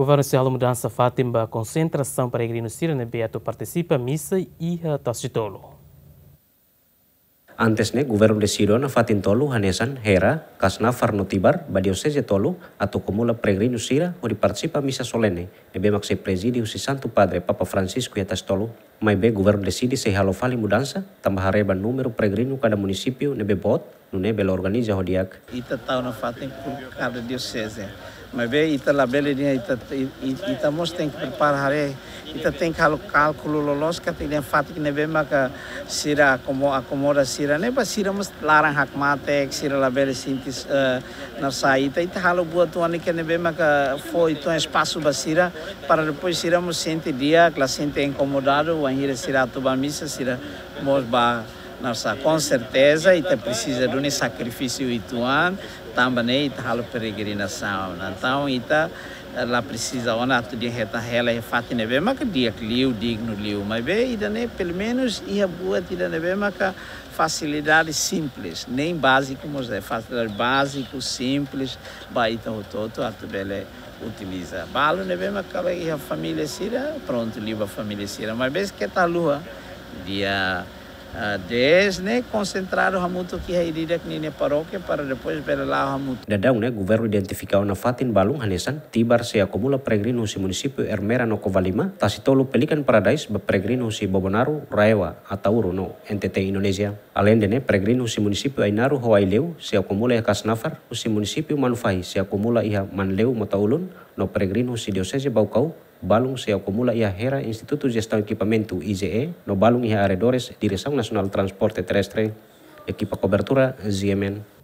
Governo Social Mudança Fátima, concentração peregrino Sirene Beato participa missa e Tossitolo. Antes ne né, governo de na fatin tolu hanesan hera kasna farno tibar badio seje tolu atau kumula peregrino sira hori participa missa solene nebe makse presidio si Santo Padre Papa Francisco yatas tolu mas bem governo decide se halo fali mudança tambah hareba número peregrino cada município nebe bot nune belo organiza hodiak ita tau na fatin por cada diocese Mebe ita labele dia ita ita mos tem que preparar é ita tem que cálculo lolos que tem nem fato que nebe a sira como acomoda sira ne ba sira mos larang hak mate sira labele sintis eh, na saída ita halo boa tuane que nebe maka foi tu espaço ba sira para depois sira mos sente dia que la sente incomodado o anhira sira tu ba missa sira mos ba nossa, com certeza, e precisa de um sacrifício ituano, também ita peregrinação. Né? Então, ita ela precisa ona ato de reta ela é fato neve mas que dia que liu digno liu mas bem ida né pelo menos ia boa tida neve mas que facilidade simples nem básico mas é facilidade básico simples baita então todo ato bele utiliza balo neve mas que a família sira pronto liba a família sira mas bem que tá lua dia Ah, desde concentraram muito que a irida que paroke para depois belar hamutu. Dadão, né? Governo identificou na fatin balung hanesan tibar se acumula peregrino si município Ermera no Kovalima tasitolo pelikan Paradise, be peregrino si Bobonaru Raewa Atauru no NTT Indonesia. Além de né, peregrino si município Ainaru Hawaileu se acumula ia kasnafar, o si município Manufai se acumula ia Manleu Mataulun no peregrino si diocese Baukau balung se acumula ia hera Instituto de Gestão e Equipamento IGE no balung ia aredores Direção Nacional Transporte Terrestre equipa cobertura Ziemen